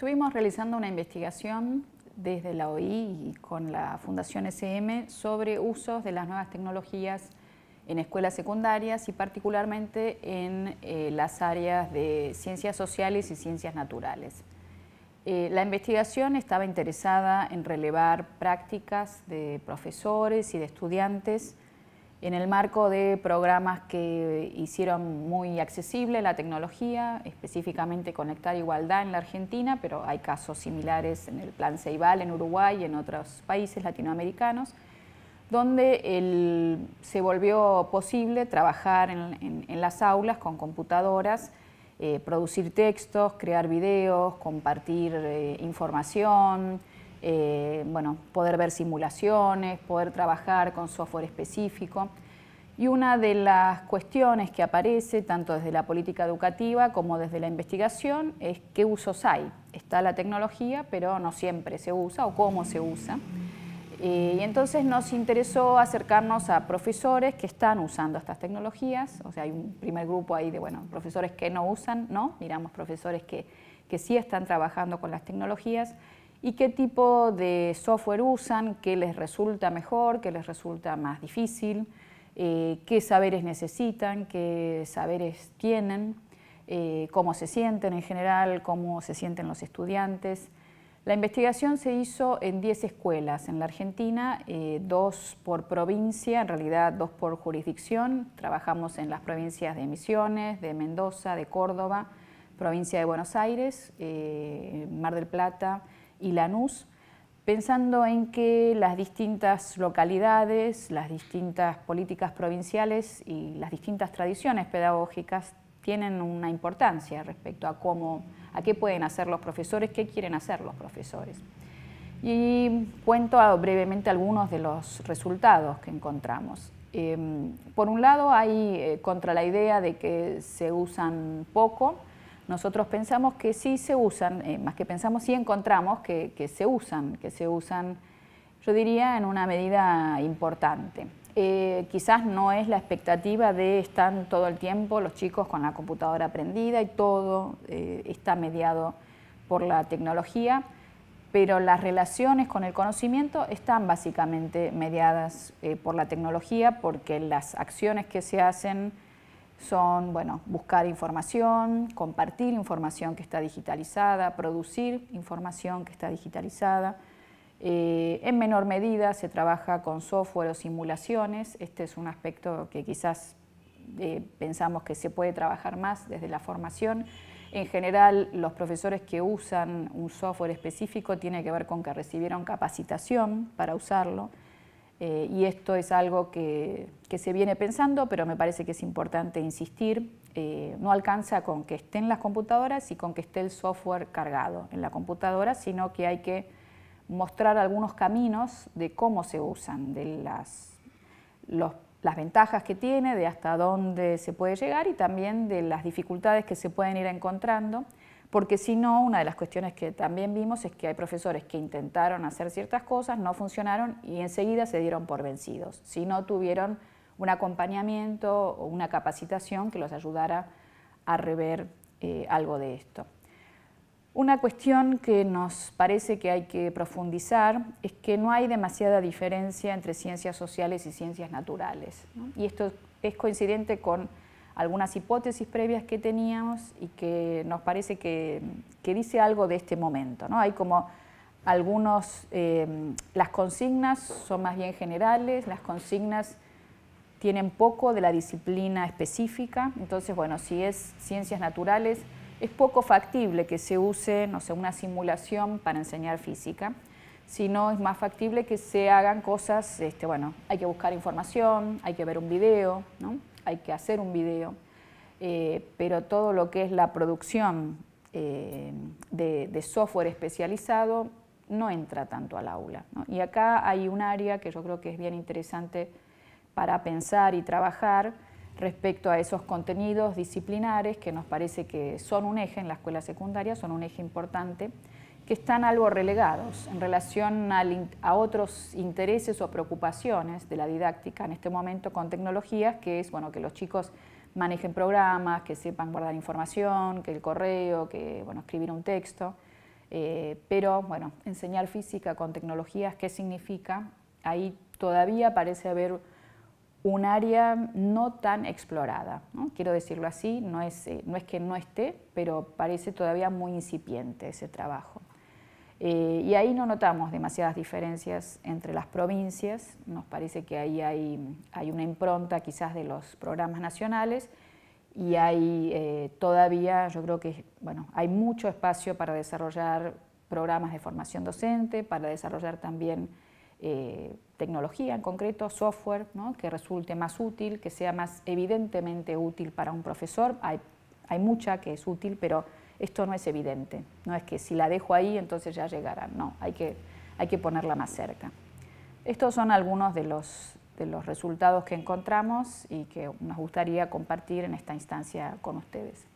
Estuvimos realizando una investigación desde la OI y con la Fundación SM sobre usos de las nuevas tecnologías en escuelas secundarias y particularmente en eh, las áreas de ciencias sociales y ciencias naturales. Eh, la investigación estaba interesada en relevar prácticas de profesores y de estudiantes en el marco de programas que hicieron muy accesible la tecnología, específicamente Conectar Igualdad en la Argentina, pero hay casos similares en el Plan Ceibal en Uruguay y en otros países latinoamericanos, donde se volvió posible trabajar en, las aulas con computadoras, eh, producir textos, crear videos, compartir eh, información, eh, bueno, poder ver simulaciones, poder trabajar con software específico. Y una de las cuestiones que aparece, tanto desde la política educativa como desde la investigación, es qué usos hay. Está la tecnología, pero no siempre se usa o cómo se usa. Eh, y entonces nos interesó acercarnos a profesores que están usando estas tecnologías. O sea, hay un primer grupo ahí de, bueno, profesores que no usan, ¿no? Miramos profesores que, que sí están trabajando con las tecnologías y qué tipo de software usan, qué les resulta mejor, qué les resulta más difícil, eh, qué saberes necesitan, qué saberes tienen, eh, cómo se sienten en general, cómo se sienten los estudiantes. La investigación se hizo en 10 escuelas en la Argentina, eh, dos por provincia, en realidad dos por jurisdicción. Trabajamos en las provincias de Misiones, de Mendoza, de Córdoba, provincia de Buenos Aires, Mar del Plata, y Lanús, pensando en que las distintas localidades, las distintas políticas provinciales y las distintas tradiciones pedagógicas tienen una importancia respecto a cómo, a qué pueden hacer los profesores, qué quieren hacer los profesores. Y cuento brevemente algunos de los resultados que encontramos. Em, por un lado, hay eh, contra la idea de que se usan poco, nosotros pensamos que sí se usan, eh, más que pensamos, sí encontramos que, se usan, que se usan, yo diría, en una medida importante. Eh, quizás no es la expectativa de estar todo el tiempo los chicos con la computadora prendida y todo eh, está mediado por la tecnología, pero las relaciones con el conocimiento están básicamente mediadas por la tecnología porque las acciones que se hacen son, bueno, buscar información, compartir información que está digitalizada, producir información que está digitalizada. Eh, en menor medida se trabaja con software o simulaciones. Este es un aspecto que quizás eh, pensamos que se puede trabajar más desde la formación. En general, los profesores que usan un software específico tiene que ver con que recibieron capacitación para usarlo. Eh, y esto es algo que, se viene pensando, pero me parece que es importante insistir. Eh, no alcanza con que estén las computadoras y con que esté el software cargado en la computadora, sino que hay que mostrar algunos caminos de cómo se usan, de las, las ventajas que tiene, de hasta dónde se puede llegar y también de las dificultades que se pueden ir encontrando porque si no, una de las cuestiones que también vimos es que hay profesores que intentaron hacer ciertas cosas, no funcionaron y enseguida se dieron por vencidos, si no tuvieron un acompañamiento o una capacitación que los ayudara a rever eh, algo de esto. Una cuestión que nos parece que hay que profundizar es que no hay demasiada diferencia entre ciencias sociales y ciencias naturales. Y esto es coincidente con algunas hipótesis previas que teníamos y que nos parece que, que dice algo de este momento. ¿no? Hay como algunos, em, las consignas son más bien generales, las consignas tienen poco de la disciplina específica, entonces bueno, si es ciencias naturales, es poco factible que se use, no sé, una simulación para enseñar física, sino es más factible que se hagan cosas, este, bueno, hay que buscar información, hay que ver un video, ¿no? hay que hacer un video, eh, pero todo lo que es la producción eh, de, software especializado no entra tanto al aula. Y acá hay un área que yo creo que es bien interesante para pensar y trabajar respecto a esos contenidos disciplinares que nos parece que son un eje en la escuela secundaria, son un eje importante que están algo relegados en relación a otros intereses o preocupaciones de la didáctica en este momento con tecnologías, que es bueno, que los chicos manejen programas, que sepan guardar información, que el correo, que bueno, escribir un texto. Eh, pero bueno, enseñar física con tecnologías, ¿qué significa? Ahí todavía parece haber un área no tan explorada. Quiero decirlo así, no es, eh, no es que no esté, pero parece todavía muy incipiente ese trabajo. Eh, y ahí no notamos demasiadas diferencias entre las provincias, nos parece que ahí hay, hay una impronta quizás de los programas nacionales y hay eh, todavía, yo creo que bueno, hay mucho espacio para desarrollar programas de formación docente, para desarrollar también eh, tecnología en concreto, software, ¿no? que resulte más útil, que sea más evidentemente útil para un profesor. Hay, hay mucha que es útil, pero esto no es evidente. No es que si la dejo ahí, entonces ya llegará. No, hay que, hay que ponerla más cerca. Estos son algunos de los resultados que encontramos y que nos gustaría compartir en esta instancia con ustedes.